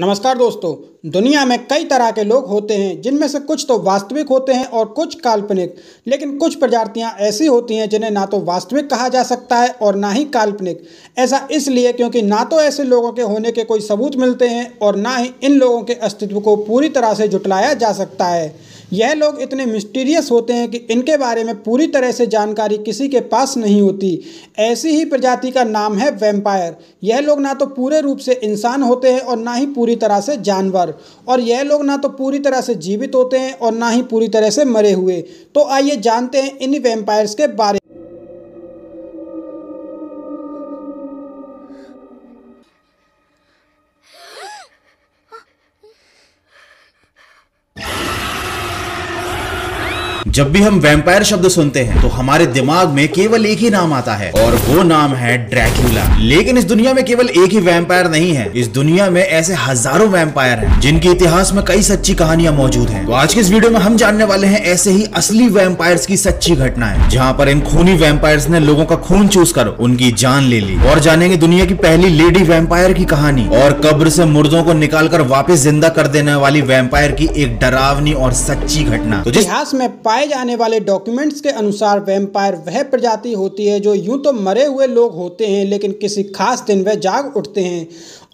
नमस्कार दोस्तों दुनिया में कई तरह के लोग होते हैं जिनमें से कुछ तो वास्तविक होते हैं और कुछ काल्पनिक लेकिन कुछ प्रजातियां ऐसी होती हैं जिन्हें ना तो वास्तविक कहा जा सकता है और ना ही काल्पनिक ऐसा इसलिए क्योंकि ना तो ऐसे लोगों के होने के कोई सबूत मिलते हैं और ना ही इन लोगों के अस्तित्व को पूरी तरह से जुटलाया जा सकता है यह लोग इतने मिस्टीरियस होते हैं कि इनके बारे में पूरी तरह से जानकारी किसी के पास नहीं होती ऐसी ही प्रजाति का नाम है वेम्पायर यह लोग ना तो पूरे रूप से इंसान होते हैं और ना ही पूरी तरह से जानवर और यह लोग ना तो पूरी तरह से जीवित होते हैं और ना ही पूरी तरह से मरे हुए तो आइए जानते हैं इन वेम्पायर्स के बारे जब भी हम वैम्पायर शब्द सुनते हैं तो हमारे दिमाग में केवल एक ही नाम आता है और वो नाम है ड्रैक्यूला लेकिन इस दुनिया में केवल एक ही वैम्पायर नहीं है इस दुनिया में ऐसे हजारों वैम्पायर हैं जिनके इतिहास में कई सच्ची कहानियां मौजूद हैं तो आज के इस वीडियो में हम जानने वाले हैं ऐसे ही असली वैम्पायर्स की सच्ची घटनाएं जहाँ पर इन खूनी वैम्पायर्स ने लोगों का खून चूस कर उनकी जान ले ली और जानेंगे दुनिया की पहली लेडी वैम्पायर की कहानी और कब्र से मुर्दों को निकाल कर वापिस जिंदा कर देने वाली वैम्पायर की एक डरावनी और सच्ची घटना तो इतिहास में पाए जाने वाले डॉक्यूमेंट्स के अनुसार वैम्पायर वह प्रजाति होती है जो यूं तो मरे हुए लोग होते हैं लेकिन किसी खास दिन वह जाग उठते हैं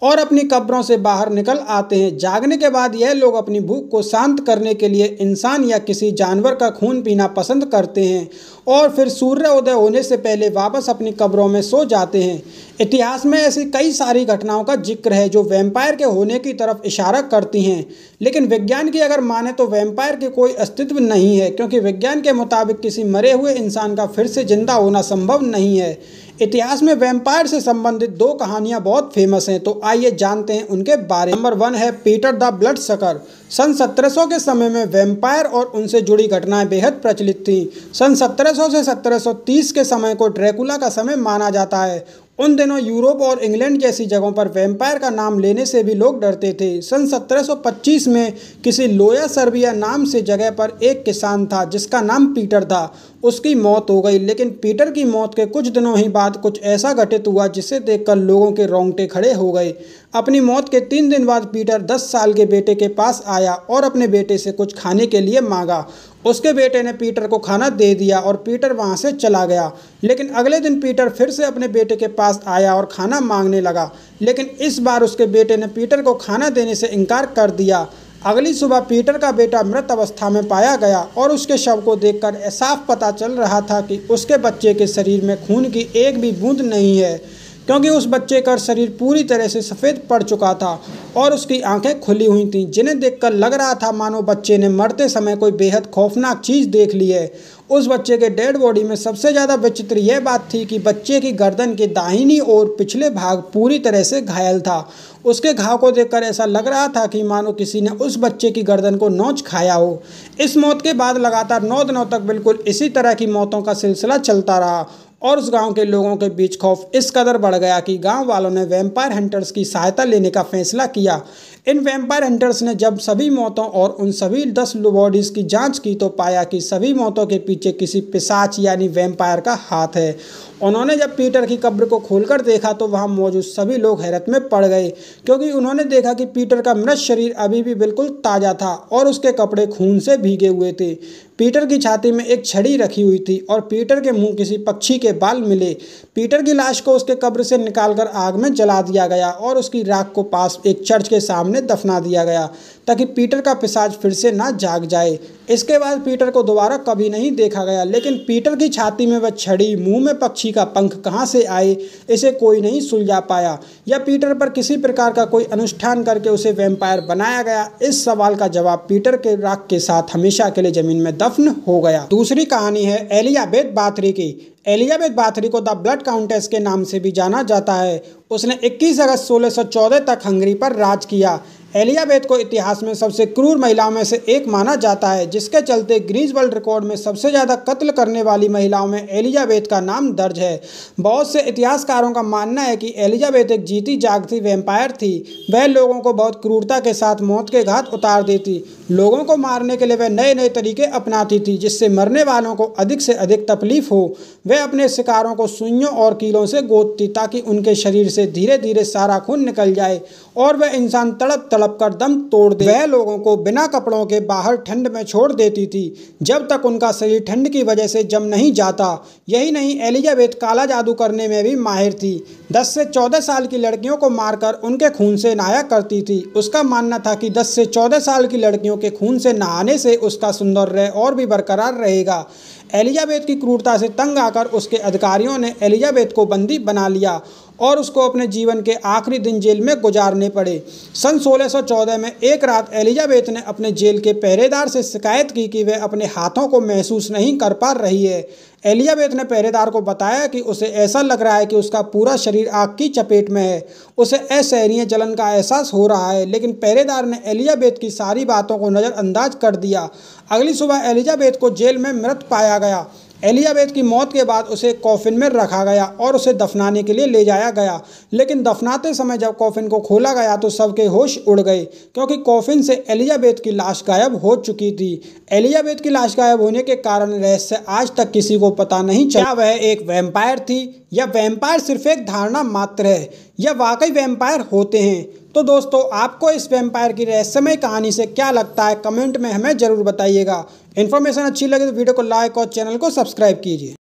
और अपनी कब्रों से बाहर निकल आते हैं जागने के बाद यह लोग अपनी भूख को शांत करने के लिए इंसान या किसी जानवर का खून पीना पसंद करते हैं और फिर सूर्य उदय होने से पहले वापस अपनी कब्रों में सो जाते हैं इतिहास में ऐसी कई सारी घटनाओं का जिक्र है जो वैम्पायर के होने की तरफ इशारा करती हैं लेकिन विज्ञान की अगर माने तो वैम्पायर के कोई अस्तित्व नहीं है क्योंकि विज्ञान के मुताबिक किसी मरे हुए इंसान का फिर से जिंदा होना संभव नहीं है इतिहास में वेम्पायर से संबंधित दो कहानियां बहुत फेमस हैं तो आइए जानते हैं उनके बारे में नंबर वन है पीटर द ब्लड सकर सन 1700 के समय में वेम्पायर और उनसे जुड़ी घटनाएं बेहद प्रचलित थीं सन 1700 से 1730 के समय को ड्रैकुला का समय माना जाता है उन दिनों यूरोप और इंग्लैंड जैसी जगहों पर वैम्पायर का नाम लेने से भी लोग डरते थे सन 1725 में किसी लोया सर्बिया नाम से जगह पर एक किसान था जिसका नाम पीटर था उसकी मौत हो गई लेकिन पीटर की मौत के कुछ दिनों ही बाद कुछ ऐसा घटित हुआ जिसे देखकर लोगों के रोंगटे खड़े हो गए अपनी मौत के तीन दिन बाद पीटर दस साल के बेटे के पास आया और अपने बेटे से कुछ खाने के लिए मांगा उसके बेटे ने पीटर को खाना दे दिया और पीटर वहाँ से चला गया लेकिन अगले दिन पीटर फिर से अपने बेटे के पास आया और खाना मांगने लगा लेकिन इस बार उसके बेटे ने पीटर को खाना देने से इनकार कर दिया अगली सुबह पीटर का बेटा मृत अवस्था में पाया गया और उसके शव को देखकर साफ पता चल रहा था कि उसके बच्चे के शरीर में खून की एक भी बूंद नहीं है क्योंकि उस बच्चे का शरीर पूरी तरह से सफ़ेद पड़ चुका था और उसकी आंखें खुली हुई थीं जिन्हें देखकर लग रहा था मानो बच्चे ने मरते समय कोई बेहद खौफनाक चीज़ देख ली है उस बच्चे के डेड बॉडी में सबसे ज़्यादा विचित्र यह बात थी कि बच्चे की गर्दन के दाहिनी और पिछले भाग पूरी तरह से घायल था उसके घाव को देखकर ऐसा लग रहा था कि मानो किसी ने उस बच्चे की गर्दन को नोच खाया हो इस मौत के बाद लगातार नौ दिनों तक बिल्कुल इसी तरह की मौतों का सिलसिला चलता रहा और उस गांव के लोगों के बीच खौफ इस कदर बढ़ गया कि गांव वालों ने वैम्पायर हंटर्स की सहायता लेने का फैसला किया इन वैम्पायर हंटर्स ने जब सभी मौतों और उन सभी दस बॉडीज़ की जांच की तो पाया कि सभी मौतों के पीछे किसी पिसाच यानी वैम्पायर का हाथ है उन्होंने जब पीटर की कब्र को खोलकर देखा तो वहाँ मौजूद सभी लोग हैरत में पड़ गए क्योंकि उन्होंने देखा कि पीटर का मृत शरीर अभी भी बिल्कुल ताज़ा था और उसके कपड़े खून से भीगे हुए थे पीटर की छाती में एक छड़ी रखी हुई थी और पीटर के मुंह किसी पक्षी के बाल मिले पीटर की लाश को उसके कब्र से निकालकर आग में जला दिया गया और उसकी राख को पास एक चर्च के सामने दफना दिया गया ताकि पीटर का पिसाज फिर से ना जाग जाए इसके बाद पीटर को दोबारा कभी नहीं देखा गया लेकिन पीटर की छाती में वह छड़ी मुंह में पक्षी का पंख कहाँ से आए इसे कोई नहीं सुलझा पाया या पीटर पर किसी प्रकार का कोई अनुष्ठान करके उसे वैम्पायर बनाया गया इस सवाल का जवाब पीटर के राग के साथ हमेशा के लिए जमीन में दफन हो गया दूसरी कहानी है एलियाबेद बाथरी की एलिजाबेथ बाथरी को द ब्लड काउंटेस के नाम से भी जाना जाता है उसने 21 अगस्त 1614 तक हंगरी पर राज किया एलिजाबेथ को इतिहास में सबसे क्रूर महिलाओं में से एक माना जाता है जिसके चलते ग्रीज वर्ल्ड रिकॉर्ड में सबसे ज़्यादा कत्ल करने वाली महिलाओं में एलिजाबेथ का नाम दर्ज है बहुत से इतिहासकारों का मानना है कि एलिजाबेथ एक जीती जागती वेम्पायर थी वह लोगों को बहुत क्रूरता के साथ मौत के घात उतार देती लोगों को मारने के लिए वह नए नए तरीके अपनाती थी जिससे मरने वालों को अधिक से अधिक तकलीफ हो वह अपने शिकारों को सुइयों और कीलों से गोदती ताकि उनके शरीर से धीरे धीरे सारा खून निकल जाए और वह इंसान तड़प तड़प तलब कर दम तोड़ दे वह लोगों को बिना कपड़ों के बाहर ठंड में छोड़ देती थी जब तक उनका शरीर ठंड की वजह से जम नहीं जाता यही नहीं एलिजाबेथ काला जादू करने में भी माहिर थी दस से चौदह साल की लड़कियों को मारकर उनके खून से नहाया करती थी उसका मानना था कि दस से चौदह साल की लड़कियों के खून से नहाने से उसका सौंदर्य और भी बरकरार रहेगा एलिजाबेथ की क्रूरता से तंग आकर उसके अधिकारियों ने एलिजाबेथ को बंदी बना लिया और उसको अपने जीवन के आखिरी दिन जेल में गुजारने पड़े सन 1614 में एक रात एलिजाबेथ ने अपने जेल के पहरेदार से शिकायत की कि वह अपने हाथों को महसूस नहीं कर पा रही है एलियाबेथ ने पहरेदार को बताया कि उसे ऐसा लग रहा है कि उसका पूरा शरीर आग की चपेट में है उसे असहनीय जलन का एहसास हो रहा है लेकिन पहरेदार ने एलियाबेथ की सारी बातों को नज़रअंदाज कर दिया अगली सुबह एलिजाबेथ को जेल में मृत पाया गया एलियाबेथ की मौत के बाद उसे कॉफिन में रखा गया और उसे दफनाने के लिए ले जाया गया लेकिन दफनाते समय जब कॉफिन को खोला गया तो सबके होश उड़ गए क्योंकि कॉफिन से एलिजाबेथ की लाश गायब हो चुकी थी एलिजाबेथ की लाश गायब होने के कारण रहस्य आज तक किसी को पता नहीं चला वह एक वैम्पायर थी यह वैम्पायर सिर्फ एक धारणा मात्र है यह वाकई वैम्पायर होते हैं तो दोस्तों आपको इस वैम्पायर की रहस्यमय कहानी से क्या लगता है कमेंट में हमें ज़रूर बताइएगा इन्फॉर्मेशन अच्छी लगे तो वीडियो को लाइक और चैनल को सब्सक्राइब कीजिए